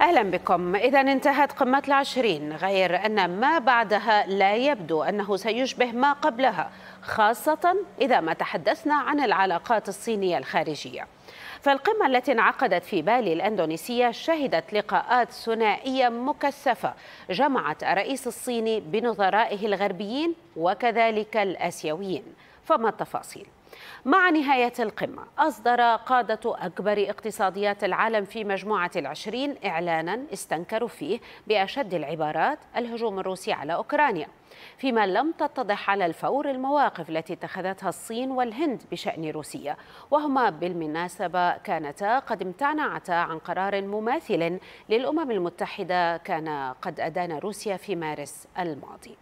أهلا بكم إذا انتهت قمة العشرين غير أن ما بعدها لا يبدو أنه سيشبه ما قبلها خاصة إذا ما تحدثنا عن العلاقات الصينية الخارجية فالقمة التي انعقدت في بالي الأندونيسية شهدت لقاءات ثنائية مكثفة جمعت الرئيس الصيني بنظرائه الغربيين وكذلك الآسيويين فما التفاصيل مع نهاية القمة أصدر قادة أكبر اقتصاديات العالم في مجموعة العشرين إعلانا استنكروا فيه بأشد العبارات الهجوم الروسي على أوكرانيا فيما لم تتضح على الفور المواقف التي اتخذتها الصين والهند بشأن روسيا وهما بالمناسبة كانتا قد امتنعتا عن قرار مماثل للأمم المتحدة كان قد أدان روسيا في مارس الماضي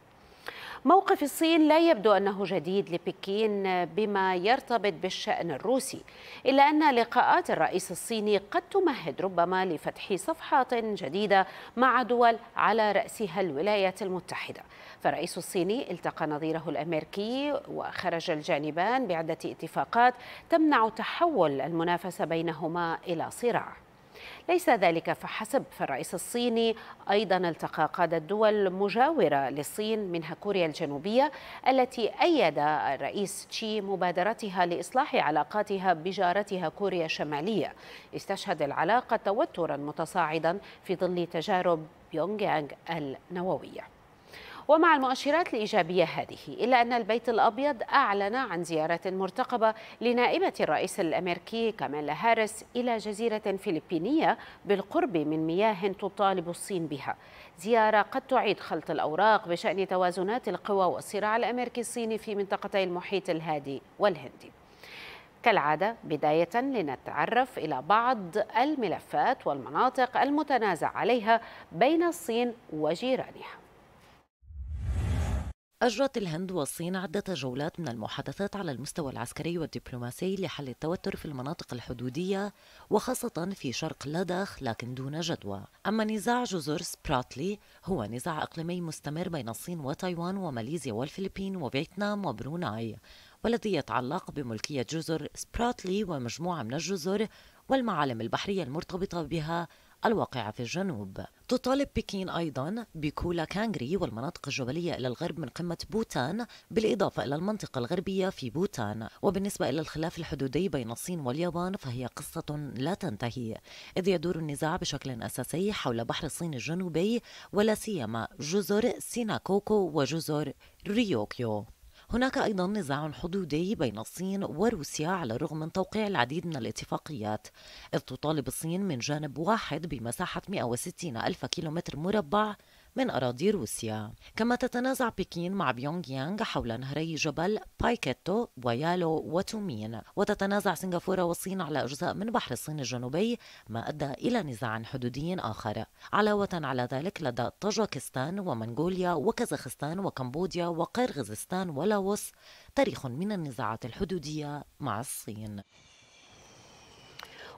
موقف الصين لا يبدو أنه جديد لبكين بما يرتبط بالشأن الروسي إلا أن لقاءات الرئيس الصيني قد تمهد ربما لفتح صفحات جديدة مع دول على رأسها الولايات المتحدة فالرئيس الصيني التقى نظيره الأمريكي وخرج الجانبان بعدة اتفاقات تمنع تحول المنافسة بينهما إلى صراع ليس ذلك فحسب فالرئيس الصيني أيضا التقى قادة دول مجاورة للصين منها كوريا الجنوبية التي أيد الرئيس تشي مبادرتها لإصلاح علاقاتها بجارتها كوريا الشمالية استشهد العلاقة توترا متصاعدا في ظل تجارب بيونغ يانغ النووية ومع المؤشرات الإيجابية هذه إلا أن البيت الأبيض أعلن عن زيارة مرتقبة لنائبة الرئيس الأمريكي كاميلا هاريس إلى جزيرة فلبينية بالقرب من مياه تطالب الصين بها زيارة قد تعيد خلط الأوراق بشأن توازنات القوى والصراع الأمريكي الصيني في منطقتي المحيط الهادي والهندي كالعادة بداية لنتعرف إلى بعض الملفات والمناطق المتنازع عليها بين الصين وجيرانها أجرت الهند والصين عدة جولات من المحادثات على المستوى العسكري والدبلوماسي لحل التوتر في المناطق الحدودية وخاصة في شرق لاداخ لكن دون جدوى أما نزاع جزر سبراتلي هو نزاع إقليمي مستمر بين الصين وتايوان وماليزيا والفلبين وفيتنام وبروناي والذي يتعلق بملكية جزر سبراتلي ومجموعة من الجزر والمعالم البحرية المرتبطة بها الواقعة في الجنوب تطالب بكين أيضا بكولا كانغري والمناطق الجبلية إلى الغرب من قمة بوتان بالإضافة إلى المنطقة الغربية في بوتان وبالنسبة إلى الخلاف الحدودي بين الصين واليابان فهي قصة لا تنتهي إذ يدور النزاع بشكل أساسي حول بحر الصين الجنوبي ولا سيما جزر سيناكوكو وجزر ريوكيو هناك أيضا نزاع حدودي بين الصين وروسيا على الرغم من توقيع العديد من الاتفاقيات إذ تطالب الصين من جانب واحد بمساحة 160 ألف كيلومتر مربع من أراضي روسيا كما تتنازع بكين مع بيونغ يانغ حول نهري جبل بايكيتو ويالو وتومين وتتنازع سنغافورة والصين على أجزاء من بحر الصين الجنوبي ما أدى إلى نزاع حدودي آخر علاوة على ذلك لدى طاجكستان ومنغوليا وكازاخستان وكمبوديا وقرغزستان ولاوس تاريخ من النزاعات الحدودية مع الصين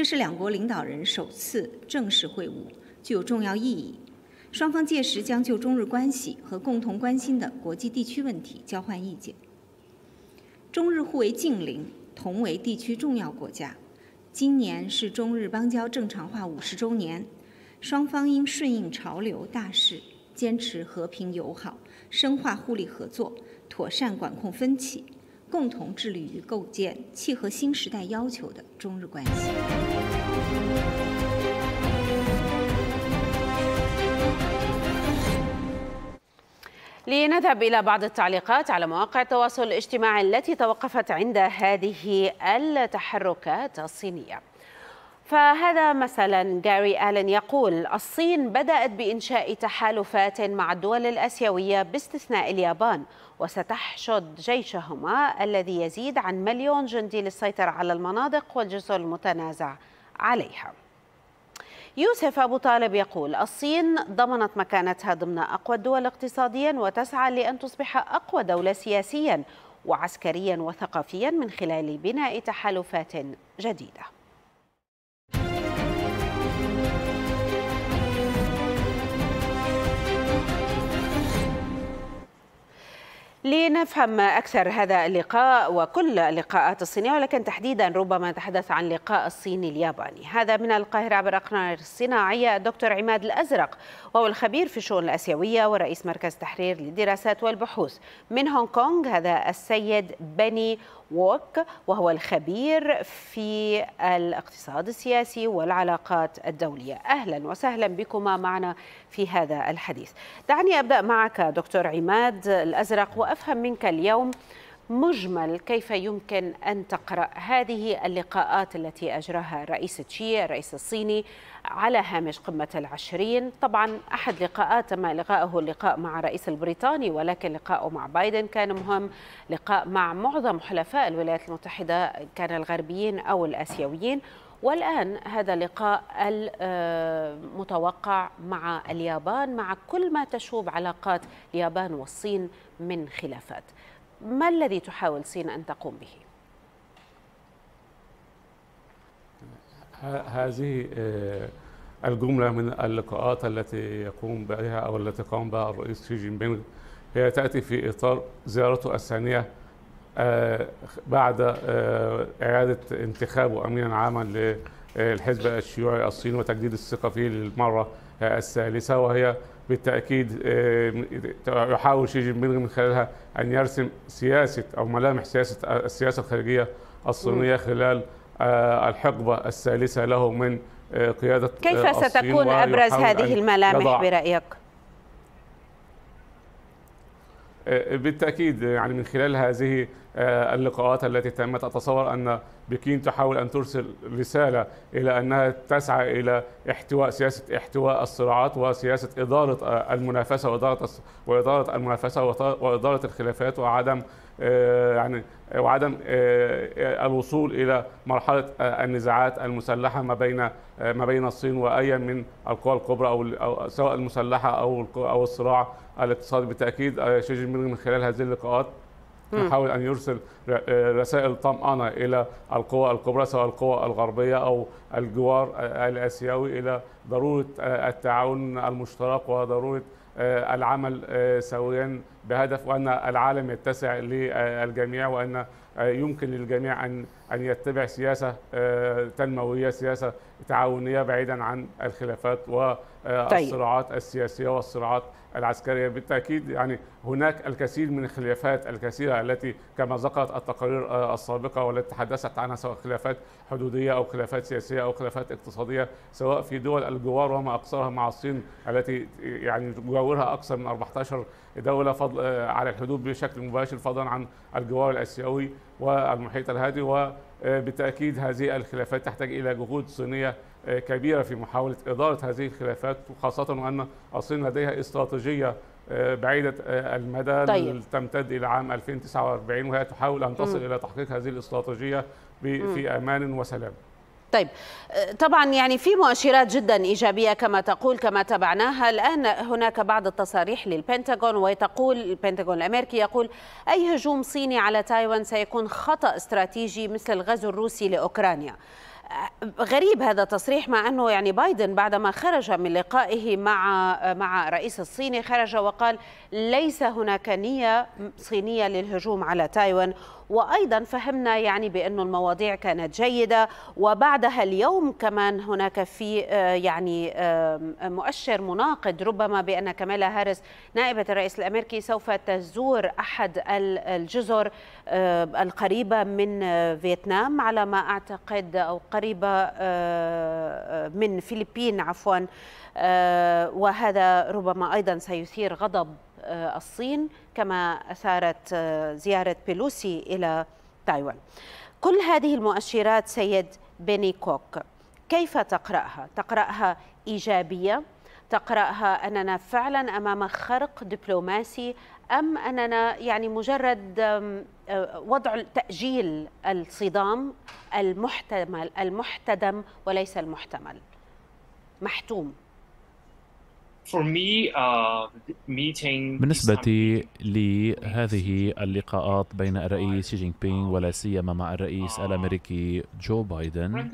这是两国领导人首次正式会晤，具有重要意义。双方届时将就中日关系和共同关心的国际地区问题交换意见。中日互为近邻，同为地区重要国家。今年是中日邦交正常化五十周年，双方应顺应潮流大势，坚持和平友好，深化互利合作，妥善管控分歧。共同致力于构建契合新时代要求的中日关系。لنذهب إلى بعض التعليقات على مواقع التواصل الاجتماعي التي توقفت عند هذه التحركات الصينية فهذا مثلا جاري آلن يقول الصين بدأت بإنشاء تحالفات مع الدول الأسيوية باستثناء اليابان وستحشد جيشهما الذي يزيد عن مليون جندي للسيطرة على المناطق والجزر المتنازع عليها يوسف أبو طالب يقول الصين ضمنت مكانتها ضمن أقوى الدول اقتصاديا وتسعى لأن تصبح أقوى دولة سياسيا وعسكريا وثقافيا من خلال بناء تحالفات جديده لنفهم أكثر هذا اللقاء وكل اللقاءات الصينية ولكن تحديدا ربما نتحدث عن لقاء الصيني الياباني هذا من القاهرة عبر أقنار الصناعية الدكتور عماد الأزرق وهو الخبير في الشؤون الآسيوية ورئيس مركز تحرير للدراسات والبحوث من هونغ كونغ هذا السيد بني ووك وهو الخبير في الاقتصاد السياسي والعلاقات الدولية أهلا وسهلا بكما معنا في هذا الحديث دعني أبدأ معك دكتور عماد الأزرق وأفهم منك اليوم مجمل كيف يمكن أن تقرأ هذه اللقاءات التي أجراها رئيس تشي الرئيس الصيني على هامش قمة العشرين طبعا أحد لقاءات تم لقائه اللقاء مع رئيس البريطاني ولكن لقائه مع بايدن كان مهم لقاء مع معظم حلفاء الولايات المتحدة كان الغربيين أو الآسيويين والآن هذا اللقاء المتوقع مع اليابان مع كل ما تشوب علاقات اليابان والصين من خلافات ما الذي تحاول صين أن تقوم به؟ هذه آه، الجملة من اللقاءات التي يقوم بها أو التي قام بها الرئيس شي جين بينغ هي تأتي في إطار زيارته الثانية آه، بعد آه، إعادة انتخابه أمينا عاما للحزب الشيوعي الصيني وتجديد الثقة فيه للمرة الثالثة وهي بالتاكيد آه، يحاول شي جين بينغ من خلالها ان يرسم سياسه او ملامح سياسه آه، السياسه الخارجيه الصينيه خلال آه، الحقبه الثالثه له من قياده كيف ستكون ابرز هذه الملامح برايك؟ بالتاكيد يعني من خلال هذه آه، اللقاءات التي تمت أتصور أن بكين تحاول أن ترسل رسالة إلى أنها تسعى إلى احتواء سياسة احتواء الصراعات وسياسة إدارة آه، المنافسة وإدارة وإدارة المنافسة وإدارة الخلافات وعدم آه، يعني وعدم الوصول الى مرحله النزاعات المسلحه ما بين ما بين الصين واي من القوى الكبرى او سواء المسلحه او او الصراع الاقتصادي بالتاكيد شي جين من خلال هذه اللقاءات يحاول أن يرسل آه، رسائل طمأنة إلى القوى الكبرى سواء القوى الغربية أو الجوار آه، الآسيوي إلى ضرورة آه، التعاون المشترك وضرورة العمل سويا بهدف وأن العالم يتسع للجميع وأن آه، يمكن للجميع أن أن يتبع سياسة آه، تنموية سياسة تعاونية بعيدا عن الخلافات والصراعات آه، طيب. السياسية والصراعات العسكرية بالتأكيد يعني هناك الكثير من الخلافات الكثيرة التي كما ذكرت التقارير السابقة والتي تحدثت عنها سواء خلافات حدودية أو خلافات سياسية أو خلافات اقتصادية سواء في دول الجوار وما أقصاها مع الصين التي يعني تجاورها أكثر من 14 دولة فضل آه، على الحدود بشكل مباشر فضلا عن الجوار الآسيوي والمحيط الهادي وبالتأكيد هذه الخلافات تحتاج إلى جهود صينية آه، كبيرة في محاولة إدارة هذه الخلافات خاصة وأن الصين لديها استراتيجية آه، بعيدة المدى طيب. تمتد إلى عام 2049 وهي تحاول أن تصل م. إلى تحقيق هذه الاستراتيجية في أمان وسلام طيب طبعا يعني في مؤشرات جدا ايجابيه كما تقول كما تبعناها الان هناك بعض التصاريح للبنتاغون وتقول البنتاغون الامريكي يقول اي هجوم صيني على تايوان سيكون خطا استراتيجي مثل الغزو الروسي لاوكرانيا غريب هذا التصريح مع انه يعني بايدن بعدما خرج من لقائه مع مع رئيس الصيني خرج وقال ليس هناك نيه صينيه للهجوم على تايوان وايضا فهمنا يعني بانه المواضيع كانت جيده وبعدها اليوم كمان هناك في آه، يعني مؤشر مناقض ربما بان كمالا هاريس نائبه الرئيس الامريكي سوف تزور احد الجزر القريبه من آه، فيتنام على ما اعتقد او قريبه آه، من فلبين عفوا وهذا ربما ايضا سيثير غضب الصين كما أثارت آه، زيارة بيلوسي إلى تايوان كل هذه المؤشرات سيد بيني كوك كيف تقرأها؟ تقرأها إيجابية؟ تقرأها أننا فعلا أمام خرق دبلوماسي أم أننا يعني مجرد آه، وضع تأجيل الصدام المحتمل المحتدم وليس المحتمل محتوم Uh, بالنسبة لي هذه اللقاءات بين الرئيس شي جين بينغ ولا سيما مع الرئيس uh, الأمريكي جو بايدن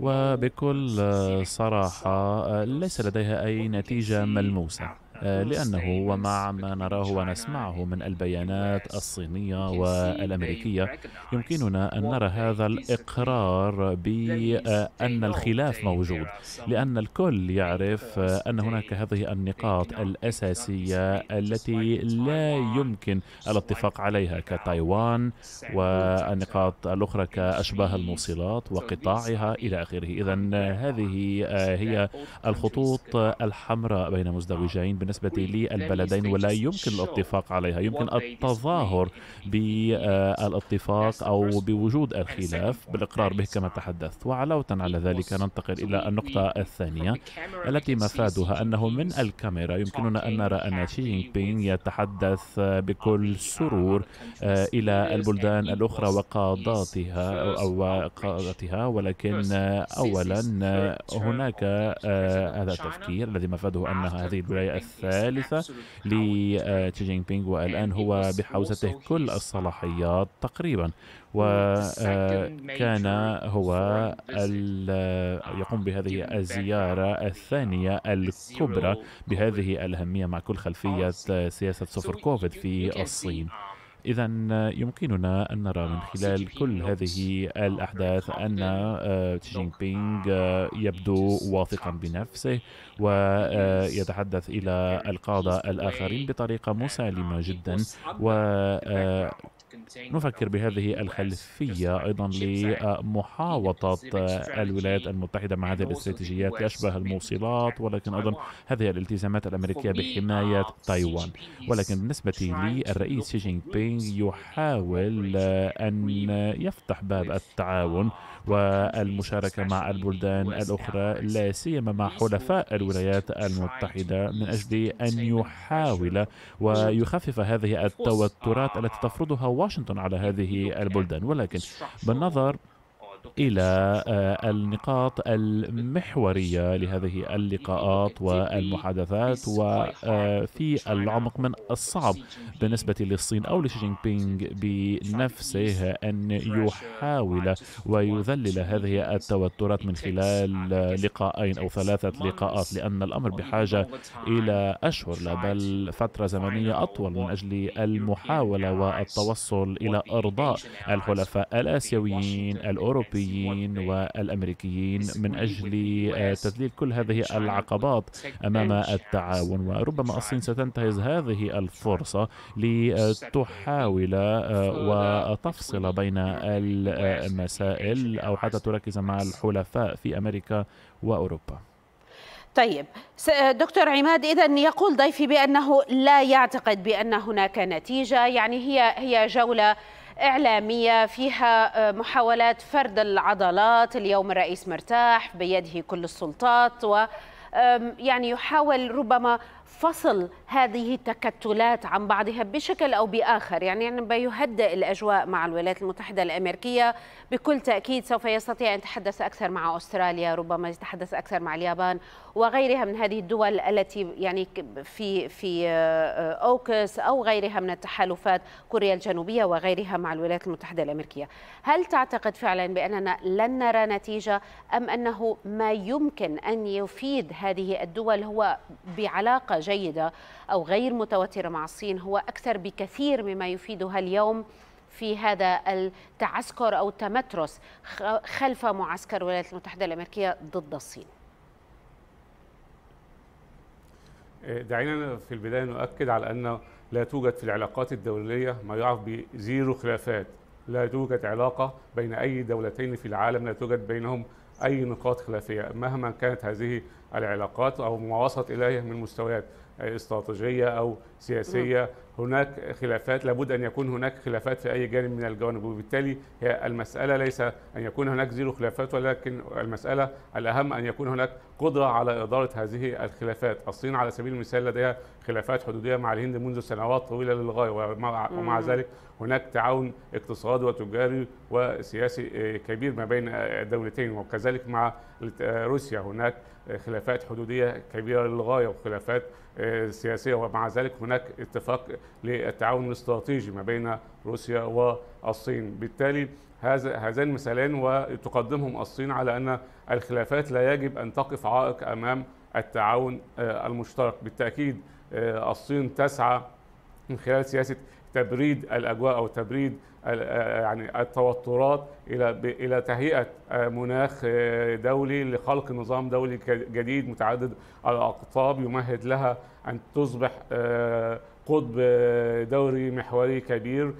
وبكل صراحة ليس لديها أي نتيجة ملموسة آه، لأنه ومع ما نراه ونسمعه من البيانات الصينية والأمريكية يمكننا أن نرى هذا الإقرار بأن آه، oh, الخلاف موجود لأن الكل يعرف آه، أن هناك هذه النقاط الأساسية التي لا يمكن الاتفاق عليها كتايوان والنقاط الأخرى كأشباه الموصلات وقطاعها إلى آخره إذا هذه هي الخطوط الحمراء بين مزدوجين بالنسبة بالنسبة للبلدين ولا يمكن الاتفاق عليها يمكن التظاهر بالاتفاق أو بوجود الخلاف بالإقرار به كما تحدثت وعلاوة على ذلك ننتقل إلى النقطة الثانية التي مفادها أنه من الكاميرا يمكننا أن نرى أن شي جين بينغ يتحدث بكل سرور آه، إلى البلدان e الأخرى وقاداتها أو قاضاتها ولكن أولا هناك آه، هذا التفكير الذي مفاده أن هذه الولاية الثالثة لتي جين بينغ والآن هو بحوزته كل الصلاحيات تقريبا وكان آه، هو يقوم بهذه الزيارة الثانية الكبرى بهذه الأهمية مع كل خلفية سياسة صفر كوفيد في الصين um, إذا آه، يمكننا أن نرى من خلال كل هذه uh, الأحداث أن تشين بينغ آه، uh, يبدو واثقا بنفسه ويتحدث إلى القادة الآخرين بطريقة مسالمة جدا و آه، نفكر بهذه الخلفية أيضا لمحاوطة الولايات المتحدة مع هذه الاستراتيجيات تشبه الموصلات ولكن أيضا هذه الالتزامات الأمريكية بحماية تايوان ولكن بالنسبة لي الرئيس شي جين بينغ يحاول آه، أن يفتح باب التعاون والمشاركة مع البلدان الأخرى لا سيما مع حلفاء الولايات المتحدة من أجل أن يحاول ويخفف هذه التوترات التي تفرضها واشنطن على هذه البلدان ولكن بالنظر إلى آه، النقاط المحورية لهذه اللقاءات والمحادثات وفي آه، العمق من الصعب بالنسبة للصين أو لشي جين بينغ بنفسه أن يحاول ويذلل هذه التوترات من خلال لقاءين أو ثلاثة لقاءات لأن الأمر بحاجة إلى أشهر لا بل فترة زمنية أطول من أجل المحاولة والتوصل إلى أرضاء الحلفاء الآسيويين الأوروبيين الاوروبيين والأمريكيين من أجل تذليل كل هذه العقبات أمام التعاون وربما الصين ستنتهز هذه الفرصة لتحاول آه، وتفصل بين المسائل أو حتى تركز مع الحلفاء في أمريكا وأوروبا طيب آه، دكتور عماد اذا يقول ضيفي بانه لا يعتقد بان هناك نتيجه يعني هي هي جوله إعلامية فيها آه، محاولات فرد العضلات اليوم الرئيس مرتاح بيده كل السلطات و يعني يحاول ربما فصل هذه التكتلات عن بعضها بشكل أو بآخر يعني عندما يهدئ الأجواء مع الولايات المتحدة الأمريكية بكل تأكيد سوف يستطيع أن يتحدث أكثر مع أستراليا ربما يتحدث أكثر مع اليابان وغيرها من هذه الدول التي يعني في في آه، أوكس أو غيرها من التحالفات كوريا الجنوبية وغيرها مع الولايات المتحدة الأمريكية هل تعتقد فعلا بأننا لن نرى نتيجة أم أنه ما يمكن أن يفيد هذه الدول هو بعلاقة جيدة أو غير متوترة مع الصين هو أكثر بكثير مما يفيدها اليوم في هذا التعسكر أو التمترس خلف معسكر الولايات المتحدة الأمريكية ضد الصين إيه، دعينا في البداية نؤكد على أن لا توجد في العلاقات الدولية ما يعرف بزيرو خلافات لا توجد علاقة بين أي دولتين في العالم لا توجد بينهم أي نقاط خلافية مهما كانت هذه العلاقات أو ما وصلت إليه من مستويات استراتيجيه او سياسيه نعم. هناك خلافات لابد ان يكون هناك خلافات في اي جانب من الجوانب وبالتالي هي المساله ليس ان يكون هناك زيرو خلافات ولكن المساله الاهم ان يكون هناك قدره على اداره هذه الخلافات الصين على سبيل المثال لديها خلافات حدوديه مع الهند منذ سنوات طويله للغايه ومع, ومع ذلك هناك تعاون اقتصادي وتجاري وسياسي آه، كبير ما بين آه، الدولتين وكذلك مع آه، روسيا هناك خلافات حدوديه كبيره للغايه وخلافات آه، سياسية ومع ذلك هناك اتفاق للتعاون الاستراتيجي ما بين روسيا والصين بالتالي هذا هذان مثالان وتقدمهم الصين على أن الخلافات لا يجب أن تقف عائق أمام التعاون آه، المشترك بالتأكيد آه، الصين تسعى من خلال سياسة تبريد الأجواء أو تبريد آه، آه، يعني التوترات الى الى تهيئه آه، مناخ دولي لخلق نظام دولي جديد متعدد الاقطاب يمهد لها ان تصبح قطب دوري محوري كبير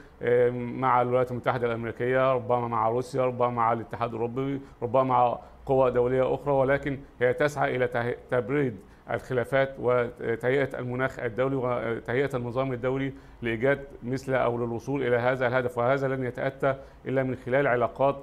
مع الولايات المتحده الامريكيه ربما مع روسيا ربما مع الاتحاد الاوروبي ربما مع قوى دولية أخرى ولكن هي تسعى إلى تبريد الخلافات وتهيئة المناخ الدولي وتهيئة النظام الدولي لإيجاد مثل أو للوصول إلى هذا الهدف وهذا لن يتأتى إلا من خلال علاقات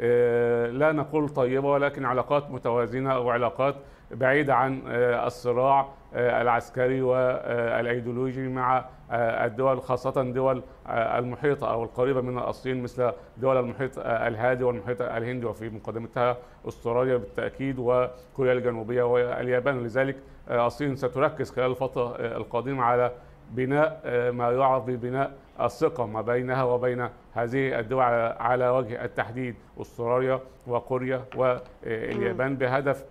آه، لا نقول طيبة ولكن علاقات متوازنة أو علاقات بعيد عن آه، الصراع آه، العسكري والايديولوجي آه، مع الدول خاصة دول المحيطة أو القريبة من الصين مثل دول المحيط الهادي والمحيط الهندي وفي مقدمتها أستراليا بالتأكيد وكوريا الجنوبية واليابان لذلك الصين ستركز خلال الفترة القادمة على بناء ما يعرف ببناء الثقة ما بينها وبين هذه الدول على وجه التحديد أستراليا وكوريا واليابان بهدف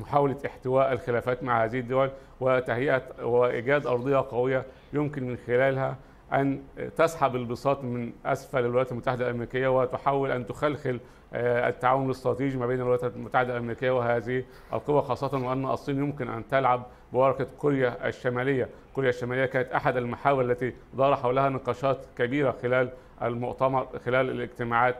محاولة احتواء الخلافات مع هذه الدول وتهيئة وإيجاد أرضية قوية يمكن من خلالها أن تسحب البساط من أسفل الولايات المتحدة الأمريكية وتحاول أن تخلخل آه، التعاون الاستراتيجي ما بين الولايات المتحدة الأمريكية وهذه القوى خاصة وأن الصين يمكن أن تلعب بورقة كوريا الشمالية كوريا الشمالية كانت أحد المحاور التي دار حولها نقاشات كبيرة خلال المؤتمر خلال الاجتماعات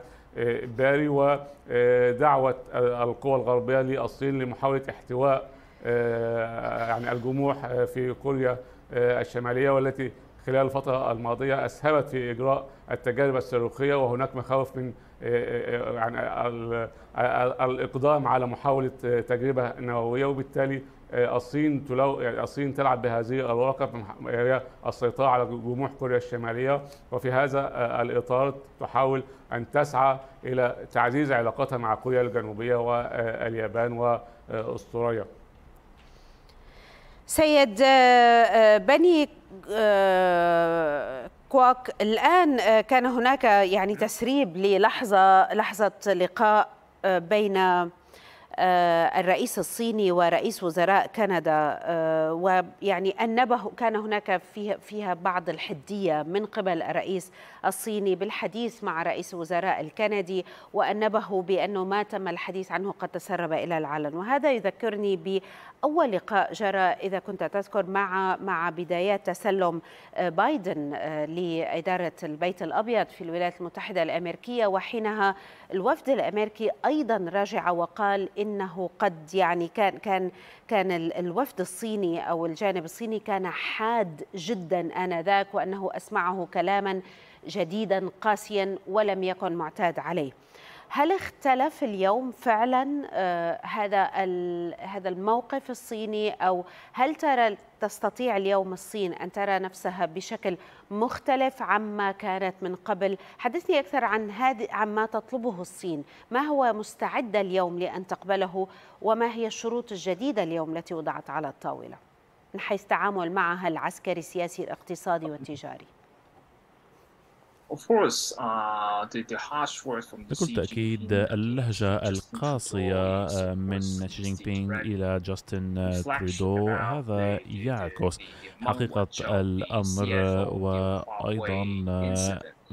باري ودعوة القوى الغربية للصين لمحاولة احتواء آه، يعني الجموح آه، في كوريا آه، الشمالية والتي خلال الفترة الماضية أسهمت في إجراء التجارب الصاروخية وهناك مخاوف من يعني الإقدام على محاولة تجربة نووية وبالتالي آه، الصين تلو... يعني الصين تلعب بهذه الورقة هي السيطرة على جموح كوريا الشمالية وفي هذا آه، الإطار تحاول أن تسعى إلى تعزيز علاقاتها مع كوريا الجنوبية واليابان آه، وأستراليا سيد بني كواك الآن كان هناك يعني تسريب للحظة لحظة لقاء بين آه، الرئيس الصيني ورئيس وزراء كندا آه، ويعني أنبه كان هناك فيها, فيها بعض الحدية من قبل الرئيس الصيني بالحديث مع رئيس الوزراء الكندي وأنبه بأنه ما تم الحديث عنه قد تسرب إلى العلن وهذا يذكرني بأول لقاء جرى إذا كنت تذكر مع مع بدايات تسلم آه، بايدن لإدارة البيت الأبيض في الولايات المتحدة الأمريكية وحينها الوفد الأمريكي أيضا رجع وقال انه قد يعني كان كان كان الوفد الصيني او الجانب الصيني كان حاد جدا انذاك وانه اسمعه كلاما جديدا قاسيا ولم يكن معتاد عليه. هل اختلف اليوم فعلا آه، هذا هذا الموقف الصيني او هل ترى تستطيع اليوم الصين ان ترى نفسها بشكل مختلف عما كانت من قبل؟ حدثني اكثر عن هذه عما تطلبه الصين، ما هو مستعده اليوم لان تقبله وما هي الشروط الجديده اليوم التي وضعت على الطاوله؟ من حيث التعامل معها العسكري السياسي الاقتصادي والتجاري. Uh, بكل تأكيد اللهجة القاسية آه، من شي جين بينغ إلى جاستن آه، ترودو هذا يعكس حقيقة الأمر وأيضا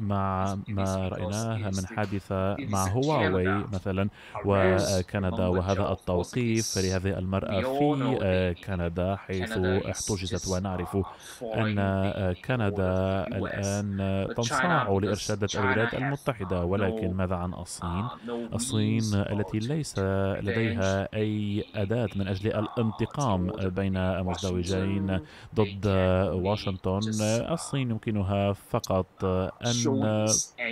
مع ما رأيناه من حادثة مع هواوي مثلا وكندا وهذا التوقيف لهذه المرأة في آه، كندا حيث احتجزت ونعرف أن آه، كندا الآن تنصاع لإرشادة الولايات المتحدة ولكن ماذا عن uh, الصين؟ الصين التي ليس لديها أي أداة من أجل الانتقام بين مزدوجين ضد واشنطن الصين يمكنها فقط uh, أن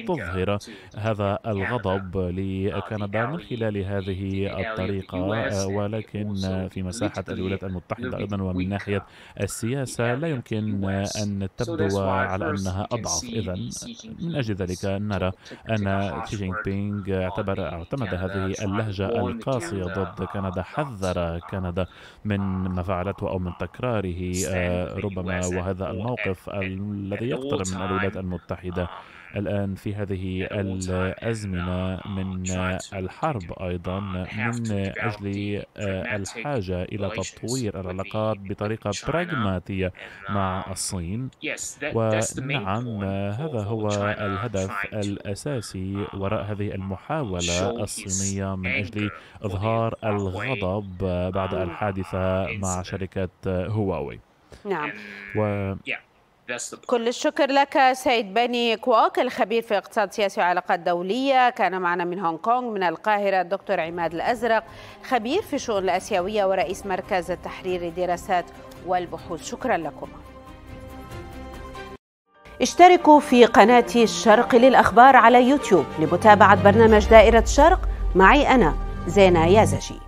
تظهر هذا الغضب لكندا من خلال هذه الطريقة ولكن في مساحة الولايات المتحدة أيضا ومن ناحية السياسة لا يمكن أن تبدو على أنها أضعف إذا من أجل ذلك نرى أن شي جين بينغ اعتبر اعتمد هذه اللهجة القاسية ضد كندا حذر كندا من ما فعلته أو من تكراره آه، ربما وهذا الموقف الذي يقترب من الولايات المتحدة الآن في هذه الأزمنة من الحرب أيضا من أجل آه، الحاجة إلى تطوير العلاقات بطريقة براغماتية مع um, الصين ونعم آه، هذا هو الهدف الأساسي um, وراء هذه المحاولة الصينية من أجل إظهار الغضب بعد um, الحادثة مع شركة هواوي نعم و... كل الشكر لك سيد بني كواك الخبير في اقتصاد سياسي وعلاقات دولية كان معنا من هونغ كونغ من القاهرة الدكتور عماد الأزرق خبير في الشؤون الآسيوية ورئيس مركز التحرير للدراسات والبحوث شكرا لكم اشتركوا في قناة الشرق للأخبار على يوتيوب لمتابعة برنامج دائرة الشرق معي أنا زينة يازجي